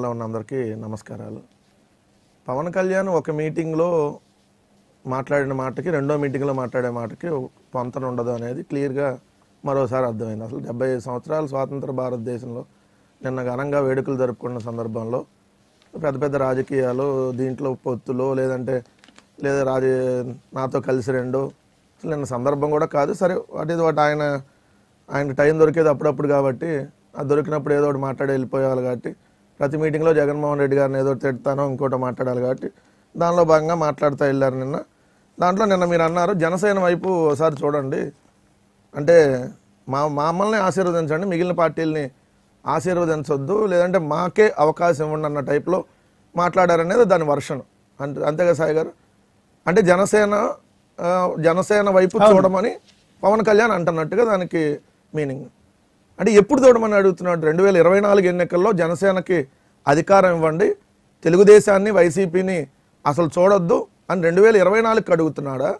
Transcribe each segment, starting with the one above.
లో ఉన్న అందరికీ నమస్కారాలు పవన్ కళ్యాణ్ ఒక మీటింగ్లో మాట్లాడిన మాటకి రెండో మీటింగ్లో మాట్లాడే మాటకి పొంతన ఉండదు అనేది క్లియర్గా మరోసారి అర్థమైంది అసలు డెబ్బై ఐదు సంవత్సరాలు స్వాతంత్ర భారతదేశంలో నిన్న ఘనంగా వేడుకలు జరుపుకున్న సందర్భంలో పెద్ద పెద్ద రాజకీయాలు దీంట్లో పొత్తులు లేదంటే లేదా రాజ నాతో కలిసి రెండు అసలు నిన్న సందర్భం కూడా కాదు సరే వాటి వాటి ఆయన ఆయన టైం దొరికేది అప్పుడప్పుడు కాబట్టి అది దొరికినప్పుడు ఏదో ఒకటి మాట్లాడి వెళ్ళిపోయేవాళ్ళు కాబట్టి ప్రతి మీటింగ్లో జగన్మోహన్ రెడ్డి గారిని ఏదో తిడతానో ఇంకోటి మాట్లాడాలి కాబట్టి దానిలో భాగంగా మాట్లాడుతూ వెళ్ళారు నిన్న దాంట్లో నిన్న మీరు అన్నారు జనసేన వైపు ఒకసారి చూడండి అంటే మా మమ్మల్ని ఆశీర్వదించండి మిగిలిన పార్టీలని ఆశీర్వదించొద్దు లేదంటే మాకే అవకాశం ఇవ్వండి అన్న టైప్లో మాట్లాడారనేది దాని వర్షన్ అంటే అంతేగా సాయి గారు అంటే జనసేన జనసేన వైపు చూడమని పవన్ కళ్యాణ్ అంటున్నట్టుగా దానికి మీనింగ్ అంటే ఎప్పుడు చూడమని అడుగుతున్నాడు రెండు వేల ఇరవై నాలుగు ఎన్నికల్లో జనసేనకి అధికారం ఇవ్వండి తెలుగుదేశాన్ని వైసీపీని అసలు చూడొద్దు అని రెండు వేల ఇరవై నాలుగుకి అడుగుతున్నాడా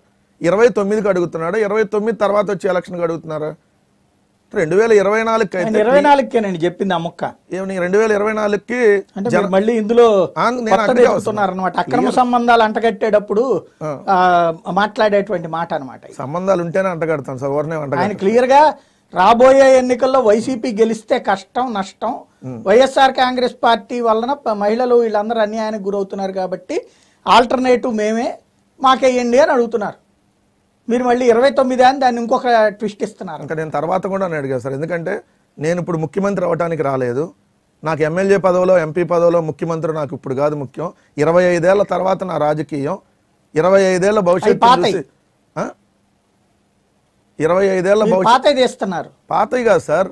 ఇరవై తొమ్మిదికి అడుగుతున్నాడా ఇరవై తొమ్మిది తర్వాత వచ్చి ఎలక్షన్కి అడుగుతున్నారా రెండు వేల ఇరవై నాలుగు ఇరవై నేను చెప్పింది అమ్మక్క ఏమి రెండు వేల ఇరవై నాలుగుకి మళ్ళీ ఇందులో అనమాట అక్రమ సంబంధాలు అంటగట్టేటప్పుడు మాట్లాడేటువంటి మాట అనమాట సంబంధాలు ఉంటేనే అంటగడతాను సార్ ఆయన క్లియర్ గా రాబోయే ఎన్నికల్లో వైసీపీ గెలిస్తే కష్టం నష్టం వైఎస్ఆర్ కాంగ్రెస్ పార్టీ వలన మహిళలు వీళ్ళందరూ అన్యాయానికి గురవుతున్నారు కాబట్టి ఆల్టర్నేటివ్ మేమే మాకేయండి అని అడుగుతున్నారు మీరు మళ్ళీ ఇరవై తొమ్మిది అని దాన్ని ఇంకొక ట్విస్ట్ ఇస్తున్నారు ఇంకా నేను తర్వాత కూడా నేను అడిగాను సార్ ఎందుకంటే నేను ఇప్పుడు ముఖ్యమంత్రి అవ్వడానికి రాలేదు నాకు ఎమ్మెల్యే పదవిలో ఎంపీ పదవిలో ముఖ్యమంత్రి నాకు ఇప్పుడు కాదు ముఖ్యం ఇరవై ఐదేళ్ల తర్వాత నా రాజకీయం ఇరవై ఐదేళ్ల భవిష్యత్తు ఇరవై ఐదేళ్ల పాత ఇస్తున్నారు పాతవి కాదు సార్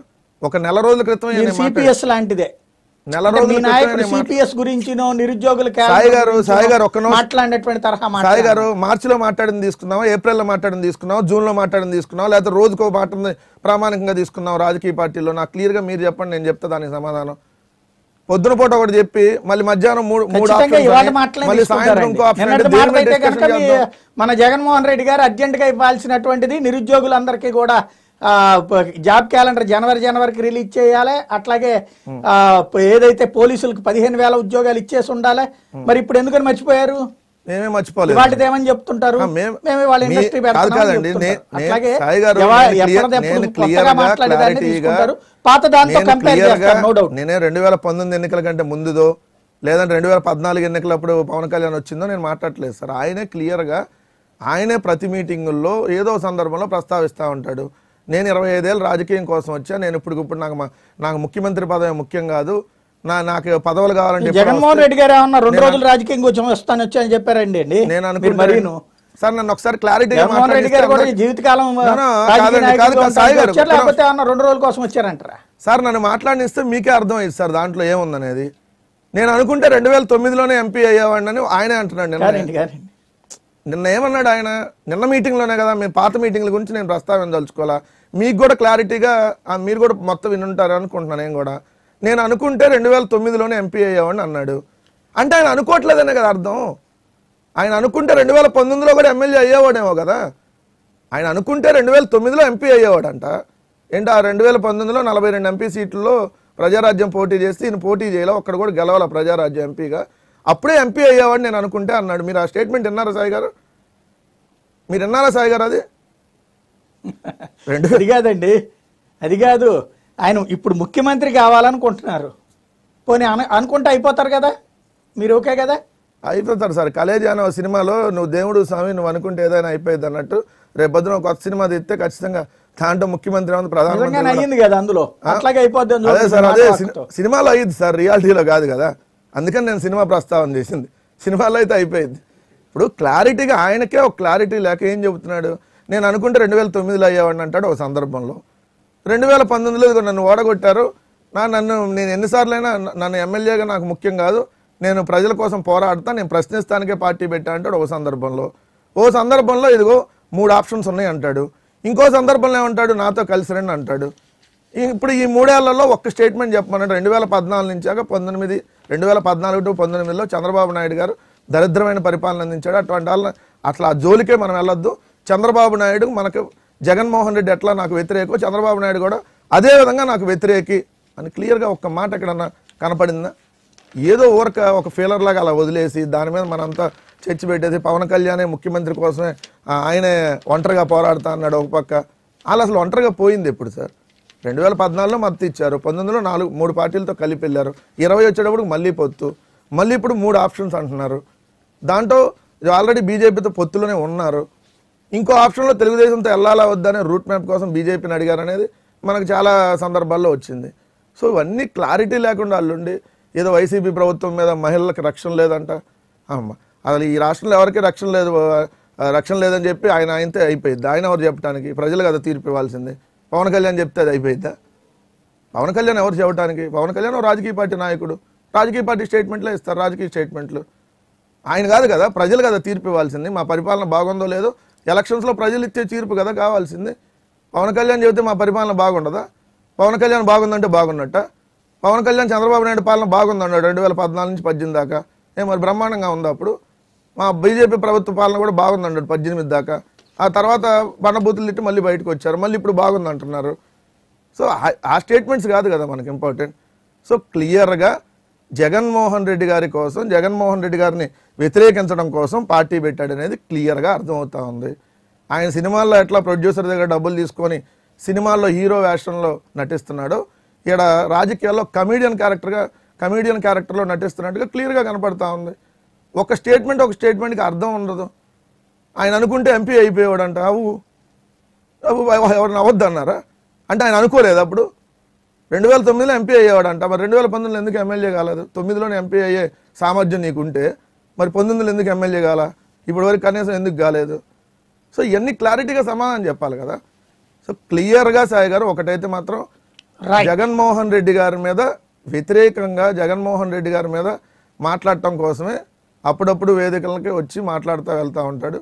ఒక నెల రోజుల క్రితం సిపిఎస్ లాంటిదే నెల రోజుల సిపిఎస్ గురించి నిరుద్యోగులు సాయి గారు సాయి గారు ఒక తరహా సాయి గారు మార్చి లో మాట్లాడింది తీసుకున్నాం ఏప్రిల్ లో మాట్లాడింది తీసుకున్నాం జూన్ లో మాట్లాడింది తీసుకున్నాం లేకపోతే రోజుకో మాట ప్రామాణికంగా తీసుకున్నాం రాజకీయ పార్టీలో నాకు క్లియర్ గా మీరు చెప్పండి నేను చెప్తా దానికి సమాధానం పొద్దున పూట ఒకటి చెప్పి మళ్ళీ మధ్యాహ్నం మూడు మళ్ళీ సాయంత్రం మన జగన్మోహన్ రెడ్డి గారు అర్జెంట్ గా ఇవ్వాల్సినటువంటిది నిరుద్యోగులందరికీ కూడా జాబ్ క్యాలెండర్ జనవరి జనవరికి రిలీజ్ చేయాలి అట్లాగే ఏదైతే పోలీసులకు పదిహేను వేల ఉద్యోగాలు ఇచ్చేసి ఉండాలి మరి ఇప్పుడు ఎందుకని మర్చిపోయారు మేమే మర్చిపోలేదు వాళ్ళది ఏమని చెప్తుంటారు నేనే రెండు వేల పంతొమ్మిది ఎన్నికల కంటే ముందుదో లేదంటే రెండు వేల పద్నాలుగు ఎన్నికలప్పుడు పవన్ కళ్యాణ్ వచ్చిందో నేను మాట్లాడలేదు సార్ ఆయనే క్లియర్ గా ఆయనే ప్రతి మీటింగుల్లో ఏదో సందర్భంలో ప్రస్తావిస్తూ ఉంటాడు నేను ఇరవై ఐదేళ్ళు రాజకీయం కోసం వచ్చా నేను ఇప్పుడు ఇప్పుడు నాకు నాకు ముఖ్యమంత్రి పదవి ముఖ్యం కాదు నా నాకు పదవులు కావాలంటే జగన్మోహన్ రెడ్డి గారు ఏమన్నా రెండు రోజులు రాజకీయం వచ్చి వస్తాను వచ్చి అని చెప్పారండి అండి నేను అనుకున్నాను సార్ నన్ను ఒకసారి క్లారిటీ రెడ్డి గారు కూడా జీవితకాలం లేకపోతే రెండు రోజుల కోసం వచ్చారంటారా సార్ నన్ను మాట్లాడిస్తే మీకే అర్థమైంది సార్ దాంట్లో ఏముందనేది నేను అనుకుంటే రెండు వేల తొమ్మిదిలోనే ఎంపీ అయ్యేవాడిని ఆయనే అంటున్నాడు నిన్న నిన్న ఏమన్నాడు ఆయన నిన్న మీటింగ్లోనే కదా మేము పాత మీటింగ్ల గురించి నేను ప్రస్తావన దలుచుకోవాలా మీకు కూడా క్లారిటీగా మీరు కూడా మొత్తం వినుంటారు అనుకుంటున్నాను నేను కూడా నేను అనుకుంటే రెండు వేల తొమ్మిదిలోనే ఎంపీ అయ్యావని అన్నాడు అంటే ఆయన అనుకోవట్లేదనే కదా అర్థం ఆయన అనుకుంటే రెండు వేల పంతొమ్మిదిలో కూడా ఎమ్మెల్యే అయ్యేవాడేమో కదా ఆయన అనుకుంటే రెండు వేల తొమ్మిదిలో ఎంపీ అయ్యేవాడంట ఏంటి ఆ రెండు వేల పంతొమ్మిదిలో నలభై రెండు ఎంపీ సీట్లలో ప్రజారాజ్యం పోటీ చేస్తే ఈయన పోటీ చేయలే ఒక్కడ కూడా గెలవాల ప్రజారాజ్యం ఎంపీగా అప్పుడే ఎంపీ అయ్యేవాడు నేను అనుకుంటే అన్నాడు మీరు ఆ స్టేట్మెంట్ విన్నారా సాయి గారు మీరు విన్నారా సాయి గారు అది రెండు అది కాదండి అది కాదు ఆయన ఇప్పుడు ముఖ్యమంత్రి కావాలనుకుంటున్నారు పోనీ అను అనుకుంటే అయిపోతారు కదా మీరు ఓకే కదా అయిపోతారు సార్ కలేజీ అనే సినిమాలో నువ్వు దేవుడు స్వామి నువ్వు అనుకుంటే ఏదైనా అయిపోయింది అన్నట్టు రేపు పొద్దున కొత్త సినిమా తీస్తే ఖచ్చితంగా దాంట్లో ముఖ్యమంత్రి ప్రధానమంత్రి అయ్యింది కదా అందులో అట్లాగే అయిపోద్ది సార్ అదే సినిమాలో అయ్యింది సార్ రియాలిటీలో కాదు కదా అందుకని నేను సినిమా ప్రస్తావన చేసింది సినిమాలో అయితే అయిపోయింది ఇప్పుడు క్లారిటీగా ఆయనకే ఒక క్లారిటీ లేక ఏం చెబుతున్నాడు నేను అనుకుంటే రెండు వేల తొమ్మిదిలో అయ్యేవాడిని అంటాడు ఒక సందర్భంలో రెండు వేల పంతొమ్మిదిలో ఇదిగో నన్ను ఓడగొట్టారు నా నన్ను నేను ఎన్నిసార్లైనా నన్ను ఎమ్మెల్యేగా నాకు ముఖ్యం కాదు నేను ప్రజల కోసం పోరాడతా నేను ప్రశ్నిస్తానికే పార్టీ పెట్టా అంటాడు ఓ సందర్భంలో ఓ సందర్భంలో ఇదిగో మూడు ఆప్షన్స్ ఉన్నాయి అంటాడు ఇంకో సందర్భంలో ఏమంటాడు నాతో కలిసి రండి అంటాడు ఇప్పుడు ఈ మూడేళ్లలో ఒక్క స్టేట్మెంట్ చెప్పమన్నాడు రెండు వేల పద్నాలుగు నుంచాక పంతొమ్మిది రెండు వేల పద్నాలుగు టు పంతొమ్మిదిలో చంద్రబాబు నాయుడు గారు దరిద్రమైన పరిపాలన అందించాడు అటువంటి వాళ్ళ అట్లా ఆ జోలికే మనం వెళ్ళొద్దు చంద్రబాబు నాయుడు మనకు జగన్మోహన్ రెడ్డి ఎట్లా నాకు వ్యతిరేకో చంద్రబాబు నాయుడు కూడా అదే విధంగా నాకు వ్యతిరేకి అని క్లియర్గా ఒక్క మాట ఎక్కడన్నా కనపడిందా ఏదో ఊరక ఒక ఫీలర్ లాగా అలా వదిలేసి దాని మీద మనంతా చర్చ పెట్టేసి పవన్ కళ్యాణే ముఖ్యమంత్రి కోసమే ఆయనే ఒంటరిగా పోరాడుతా అన్నాడు ఒక పక్క వాళ్ళు అసలు ఒంటరిగా పోయింది ఎప్పుడు సార్ రెండు వేల పద్నాలుగులో మద్దతు ఇచ్చారు పంతొమ్మిదిలో నాలుగు మూడు పార్టీలతో కలిపి వెళ్ళారు ఇరవై వచ్చేటప్పుడు మళ్ళీ పొత్తు మళ్ళీ ఇప్పుడు మూడు ఆప్షన్స్ అంటున్నారు దాంట్లో ఆల్రెడీ బీజేపీతో పొత్తులోనే ఉన్నారు ఇంకో ఆప్షన్లో తెలుగుదేశంతో వెళ్ళాలా వద్దనే రూట్ మ్యాప్ కోసం బీజేపీని అడిగారు అనేది మనకు చాలా సందర్భాల్లో వచ్చింది సో ఇవన్నీ క్లారిటీ లేకుండా అల్లుండి ఏదో వైసీపీ ప్రభుత్వం మీద మహిళలకు రక్షణ లేదంట అసలు ఈ రాష్ట్రంలో ఎవరికి రక్షణ లేదు రక్షణ లేదని చెప్పి ఆయన అయితే అయిపోయింది ఆయన ఎవరు చెప్పడానికి ప్రజలు కదా తీర్పు ఇవ్వాల్సిందే పవన్ కళ్యాణ్ చెప్తే అది అయిపోయిద్దా పవన్ కళ్యాణ్ ఎవరు చెప్పడానికి పవన్ కళ్యాణ్ రాజకీయ పార్టీ నాయకుడు రాజకీయ పార్టీ స్టేట్మెంట్లే ఇస్తారు రాజకీయ స్టేట్మెంట్లు ఆయన కాదు కదా ప్రజలు కదా తీర్పు ఇవ్వాల్సింది మా పరిపాలన బాగుందో లేదో ఎలక్షన్స్లో ప్రజలు ఇచ్చే తీర్పు కదా కావాల్సింది పవన్ కళ్యాణ్ చెబితే మా పరిపాలన బాగుండదా పవన్ కళ్యాణ్ బాగుందంటే బాగున్నట్ట పవన్ కళ్యాణ్ చంద్రబాబు నాయుడు పాలన బాగుందన్నాడు రెండు వేల పద్నాలుగు నుంచి పద్దెనిమిది దాకా ఏ మరి బ్రహ్మాండంగా ఉంది అప్పుడు మా బీజేపీ ప్రభుత్వ పాలన కూడా బాగుందన్నాడు పద్దెనిమిది దాకా ఆ తర్వాత బండబూతులు తిట్టి మళ్ళీ బయటకు వచ్చారు మళ్ళీ ఇప్పుడు బాగుంది అంటున్నారు సో ఆ స్టేట్మెంట్స్ కాదు కదా మనకి ఇంపార్టెంట్ సో క్లియర్గా జగన్మోహన్ రెడ్డి గారి కోసం జగన్మోహన్ రెడ్డి గారిని వ్యతిరేకించడం కోసం పార్టీ పెట్టాడు అనేది క్లియర్గా అర్థమవుతా ఉంది ఆయన సినిమాల్లో ఎట్లా ప్రొడ్యూసర్ దగ్గర డబ్బులు తీసుకొని సినిమాల్లో హీరో వేషంలో నటిస్తున్నాడు ఇక్కడ రాజకీయాల్లో కమీడియన్ క్యారెక్టర్గా కమీడియన్ క్యారెక్టర్లో నటిస్తున్నట్టుగా క్లియర్గా కనపడతా ఉంది ఒక స్టేట్మెంట్ ఒక స్టేట్మెంట్కి అర్థం ఉండదు ఆయన అనుకుంటే ఎంపీ అయిపోయాడంట అవు ఎవరిని అన్నారా అంటే ఆయన అనుకోలేదు అప్పుడు రెండు వేల తొమ్మిదిలో ఎంపీ అయ్యేవాడంట మరి రెండు వేల పంతొమ్మిదిలో ఎందుకు ఎమ్మెల్యే కాలేదు తొమ్మిదిలోనే ఎంపీ అయ్యే సామర్థ్యం నీకుంటే మరి పంతొమ్మిదిలో ఎందుకు ఎమ్మెల్యే కాల ఇప్పటి వరకు కనీసం ఎందుకు కాలేదు సో ఇవన్నీ క్లారిటీగా సమాధానం చెప్పాలి కదా సో క్లియర్గా సాయి గారు ఒకటైతే మాత్రం జగన్మోహన్ రెడ్డి గారి మీద వ్యతిరేకంగా జగన్మోహన్ రెడ్డి గారి మీద మాట్లాడటం కోసమే అప్పుడప్పుడు వేదికలకి వచ్చి మాట్లాడుతూ వెళ్తూ ఉంటాడు